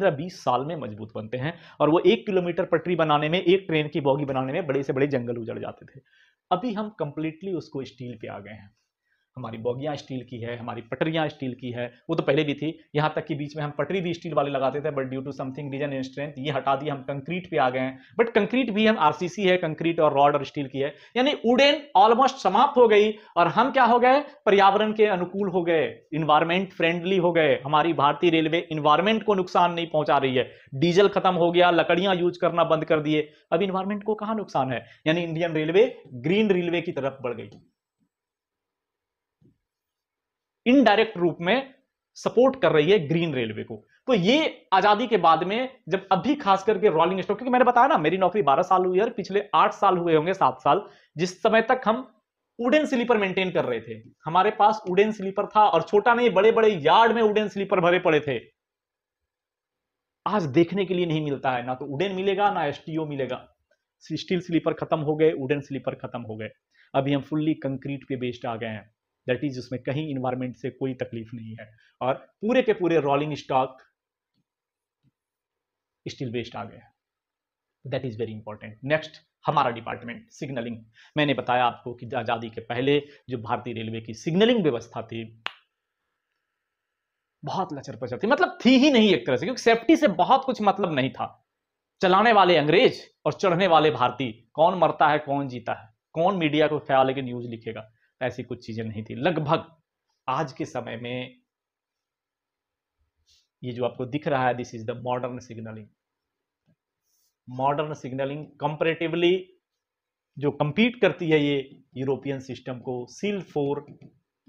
पंद्रह बीस साल में मजबूत बनते हैं और वो एक किलोमीटर पटरी बनाने में एक ट्रेन की बॉगी बनाने में बड़े से बड़े जंगल उजड़ जाते थे अभी हम कंप्लीटली उसको स्टील पे आ गए हैं हमारी बोगियाँ स्टील की है हमारी पटरियाँ स्टील की है वो तो पहले भी थी यहाँ तक कि बीच में हम पटरी भी स्टील वाले लगाते थे but due to something reason in strength ये हटा दिए हम कंक्रीट पे आ गए हैं बट कंक्रीट भी हम आरसीसी है कंक्रीट और रॉड और स्टील की है यानी उडेन ऑलमोस्ट समाप्त हो गई और हम क्या हो गए पर्यावरण के अनुकूल हो गए इन्वायरमेंट फ्रेंडली हो गए हमारी भारतीय रेलवे इन्वायरमेंट को नुकसान नहीं पहुंचा रही है डीजल खत्म हो गया लकड़ियाँ यूज करना बंद कर दिए अब इन्वायरमेंट को कहाँ नुकसान है यानी इंडियन रेलवे ग्रीन रेलवे की तरफ बढ़ गई इनडायरेक्ट रूप में सपोर्ट कर रही है ग्रीन रेलवे को तो ये आजादी के बाद में जब अभी खास करके रोलिंग स्टॉक क्योंकि मैंने बताया ना मेरी नौकरी 12 साल हुई है पिछले 8 साल हुए होंगे 7 साल जिस समय तक हम उडेन स्लीपर मेंटेन कर रहे थे हमारे पास उडेन स्लीपर था और छोटा नहीं बड़े बड़े यार्ड में उडेन स्लीपर भरे पड़े थे आज देखने के लिए नहीं मिलता है ना तो उडेन मिलेगा ना एसटीओ मिलेगा स्टील स्लीपर खत्म हो गए उडेन स्लीपर खत्म हो गए अभी हम फुल्ली कंक्रीट पे बेस्ड आ गए हैं दैट इज उसमें कहीं इन्वायरमेंट से कोई तकलीफ नहीं है और पूरे के पूरे रोलिंग स्टॉक स्टील बेस्ड आ गए that is very important next हमारा डिपार्टमेंट सिग्नलिंग मैंने बताया आपको कि आज़ादी के पहले जो भारतीय रेलवे की सिग्नलिंग व्यवस्था थी बहुत लचर पचर थी मतलब थी ही नहीं एक तरह से क्योंकि सेफ्टी से बहुत कुछ मतलब नहीं था चलाने वाले अंग्रेज और चढ़ने वाले भारतीय कौन मरता है कौन जीता है कौन मीडिया को ख्याल है कि न्यूज लिखेगा ऐसी कुछ चीज़ें नहीं थी लगभग आज के समय में ये जो आपको दिख रहा है this is the modern signalling modern signalling comparatively जो कंपीट करती है ये यूरोपियन सिस्टम को SIL four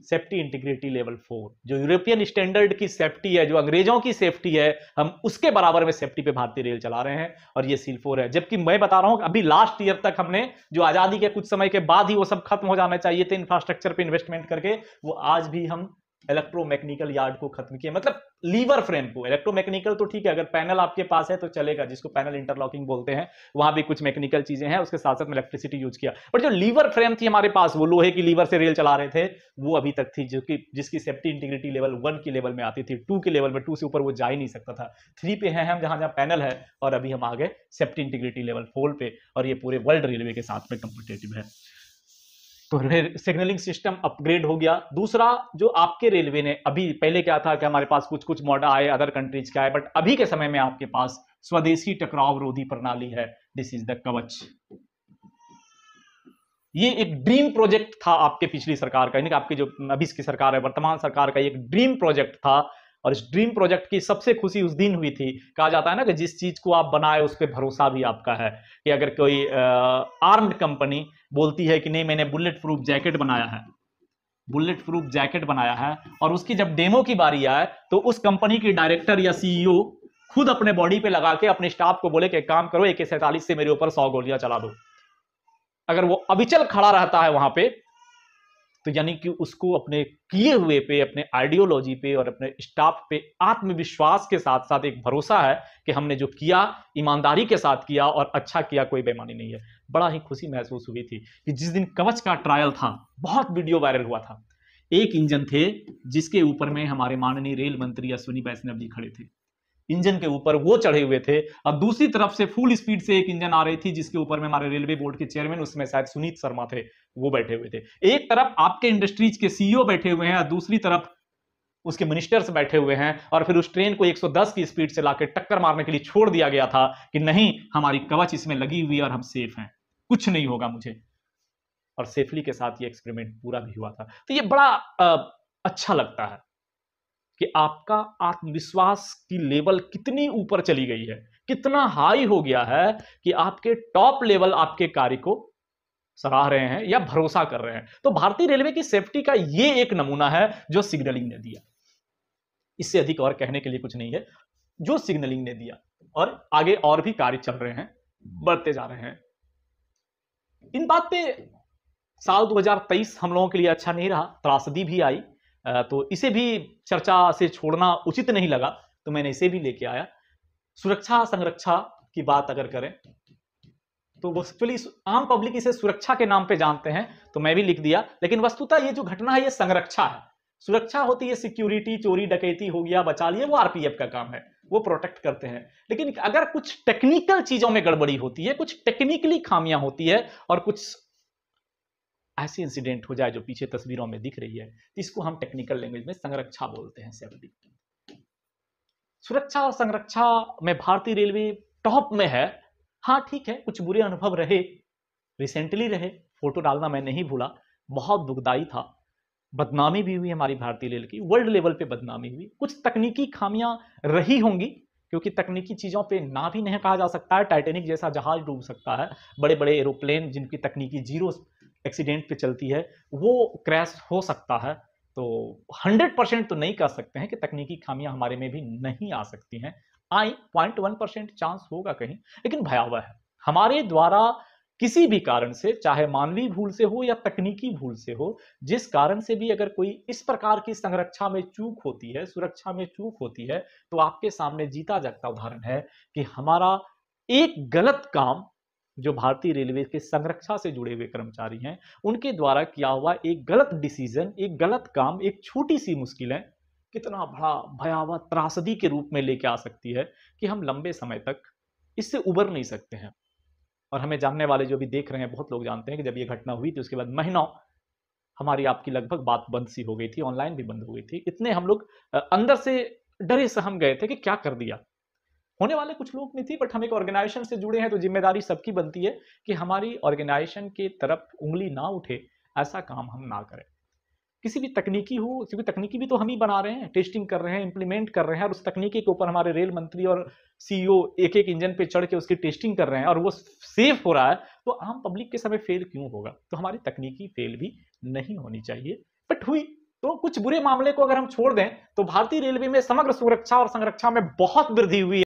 safety integrity level four जो यूरोपियन स्टैंडर्ड की सेफ्टी है जो अंग्रेजों की सेफ्टी है हम उसके बराबर में सेफ्टी पे भारतीय रेल चला रहे हैं और ये सील फोर है जबकि मैं बता रहा हूं अभी लास्ट ईयर तक हमने जो आजादी के कुछ समय के बाद ही वो सब खत्म हो जाना चाहिए थे इंफ्रास्ट्रक्चर पे इन्वेस्टमेंट करके वो आज भी हम इलेक्ट्रोमैकेनिकल यार्ड को खत्म किया मतलब लीवर फ्रेम को इलेक्ट्रोमैकेनिकल तो ठीक है अगर पैनल आपके पास है तो चलेगा जिसको पैनल इंटरलॉकिंग बोलते हैं वहां भी कुछ मैकेनिकल चीजें हैं उसके साथ साथ इलेक्ट्रिसिटी यूज किया बट जो लीवर फ्रेम थी हमारे पास वो लोहे की लीवर से रेल चला रहे थे वो अभी तक थी जो कि जिसकी सेफ्टी इंटीग्रिटी लेवल वन के लेवल में आती थी टू के लेवल में टू से ऊपर वो जा ही नहीं सकता था थ्री पे है हम जहां जहां पैनल है और अभी हम आ गए सेफ्टी इंटीग्रिटी लेवल फोर पे और ये पूरे वर्ल्ड रेलवे के साथ में कंपिटेटिव है तो सिग्नलिंग सिस्टम अपग्रेड हो गया दूसरा जो आपके रेलवे ने अभी पहले क्या था कि हमारे पास कुछ कुछ मॉडल आए अदर कंट्रीज के आए बट अभी के समय में आपके पास स्वदेशी टकराव रोधी प्रणाली है दिस इज द कवच ये एक ड्रीम प्रोजेक्ट था आपके पिछली सरकार का यानी कि आपकी जो अभी इसकी सरकार है वर्तमान सरकार का एक ड्रीम प्रोजेक्ट था और इस ड्रीम प्रोजेक्ट की सबसे खुशी उस दिन हुई थी कहा जाता है ना कि जिस चीज को आप बनाए उस पर भरोसा भी आपका है कि अगर कोई आर्म्ड कंपनी बोलती है कि नहीं मैंने बुलेट प्रूफ जैकेट बनाया है बुलेट प्रूफ जैकेट बनाया है और उसकी जब डेमो की बारी आए तो उस कंपनी की डायरेक्टर या सीईओ खुद अपने बॉडी पे लगा के अपने स्टाफ को बोले कि काम करो एक सैतालीस से मेरे ऊपर सौ गोलियां चला दो अगर वो अविचल खड़ा रहता है वहां पे तो यानी कि उसको अपने किए हुए पे अपने आइडियोलॉजी पे और अपने स्टाफ पे आत्मविश्वास के साथ साथ एक भरोसा है कि हमने जो किया ईमानदारी के साथ किया और अच्छा किया कोई बेमानी नहीं है बड़ा ही खुशी महसूस हुई थी कि जिस दिन कवच का ट्रायल था बहुत वीडियो वायरल हुआ था एक इंजन थे जिसके ऊपर में हमारे माननीय रेल मंत्री अश्विनी वैष्णव जी खड़े थे इंजन के ऊपर वो चढ़े हुए थे अब दूसरी तरफ से फुल स्पीड से एक इंजन आ रही थी जिसके ऊपर में हमारे रेलवे बोर्ड के चेयरमैन उसमें शायद सुनीत शर्मा थे वो बैठे हुए थे एक तरफ आपके इंडस्ट्रीज के सीईओ बैठे हुए हैं और दूसरी तरफ उसके मिनिस्टर्स बैठे हुए हैं और फिर उस ट्रेन को 110 की स्पीड से लाकर टक्कर मारने के लिए छोड़ दिया गया था कि नहीं हमारी कवच इसमें लगी हुई और हम सेफ हैं कुछ नहीं होगा मुझे और सेफली के साथ ये एक्सपेरिमेंट पूरा भी हुआ था तो ये बड़ा अच्छा लगता है कि आपका आत्मविश्वास की लेवल कितनी ऊपर चली गई है कितना हाई हो गया है कि आपके टॉप लेवल आपके कार्य को सराह रहे हैं या भरोसा कर रहे हैं तो भारतीय रेलवे की सेफ्टी का ये एक नमूना है जो सिग्नलिंग ने दिया इससे अधिक और कहने के लिए कुछ नहीं है जो सिग्नलिंग ने दिया और आगे और भी कार्य चल रहे हैं बढ़ते जा रहे हैं इन बात पे साल 2023 हम लोगों के लिए अच्छा नहीं रहा त्रासदी भी आई तो इसे भी चर्चा से छोड़ना उचित नहीं लगा तो मैंने इसे भी लेके आया सुरक्षा संरक्षा की बात अगर करें तो एक्चुअली आम पब्लिक इसे सुरक्षा के नाम पे जानते हैं तो मैं भी लिख दिया लेकिन वस्तुतः ये जो घटना है ये संरक्षा है सुरक्षा होती है सिक्योरिटी चोरी डकैती हो गया बचा लिए वो आरपीएफ का काम है वो प्रोटेक्ट करते हैं लेकिन अगर कुछ टेक्निकल चीजों में गड़बड़ी होती है कुछ टेक्निकली खामियां होती है और कुछ ऐसी इंसिडेंट हो जाए जो पीछे तस्वीरों में दिख रही है तो इसको हम टेक्निकल लैंग्वेज में संरक्षा बोलते हैं सेफ्टी सुरक्षा और संरक्षा में भारतीय रेलवे टॉप में है हाँ ठीक है कुछ बुरे अनुभव रहे रिसेंटली रहे फोटो डालना मैं नहीं भूला बहुत दुखदाई था बदनामी भी हुई हमारी भारतीय रेल की वर्ल्ड लेवल पे बदनामी हुई कुछ तकनीकी खामियां रही होंगी क्योंकि तकनीकी चीज़ों पे ना भी नहीं कहा जा सकता है टाइटेनिक जैसा जहाज डूब सकता है बड़े बड़े एरोप्लेन जिनकी तकनीकी जीरो एक्सीडेंट पे चलती है वो क्रैश हो सकता है तो 100 परसेंट तो नहीं कह सकते हैं कि तकनीकी खामियां हमारे में भी नहीं आ सकती हैं I point one percent chance होगा कहीं लेकिन भयावह है हमारे द्वारा किसी भी कारण से चाहे मानवीय भूल से हो या तकनीकी भूल से हो जिस कारण से भी अगर कोई इस प्रकार की संरक्षा में चूक होती है सुरक्षा में चूक होती है तो आपके सामने जीता जागता उदाहरण है कि हमारा एक गलत काम जो भारतीय रेलवे के संरक्षा से जुड़े हुए कर्मचारी हैं उनके द्वारा किया हुआ एक गलत डिसीजन एक गलत काम एक छोटी सी मुश्किलें कितना बड़ा भयावह त्रासदी के रूप में लेके आ सकती है कि हम लंबे समय तक इससे उबर नहीं सकते हैं और हमें जानने वाले जो भी देख रहे हैं बहुत लोग जानते हैं कि जब ये घटना हुई थी तो उसके बाद महीनों हमारी आपकी लगभग बात बंद सी हो गई थी ऑनलाइन भी बंद हो गई थी इतने हम लोग अंदर से डरे सहम गए थे कि क्या कर दिया होने वाले कुछ लोग नहीं थी बट हम एक ऑर्गेनाइजेशन से जुड़े हैं तो जिम्मेदारी सबकी बनती है कि हमारी ऑर्गेनाइजेशन के तरफ उंगली ना उठे ऐसा काम हम ना करें किसी भी तकनीकी हो क्योंकि तकनीकी भी तो हम ही बना रहे हैं टेस्टिंग कर रहे हैं इंप्लीमेंट कर रहे हैं और उस तकनीकी के ऊपर हमारे रेल मंत्री और सीईओ e एक एक इंजन पे चढ़ के उसकी टेस्टिंग कर रहे हैं और वो सेफ हो रहा है तो आम पब्लिक के समय फेल क्यों होगा तो हमारी तकनीकी फेल भी नहीं होनी चाहिए बट हुई तो कुछ बुरे मामले को अगर हम छोड़ दें तो भारतीय रेलवे में समग्र सुरक्षा और संरक्षा में बहुत वृद्धि हुई है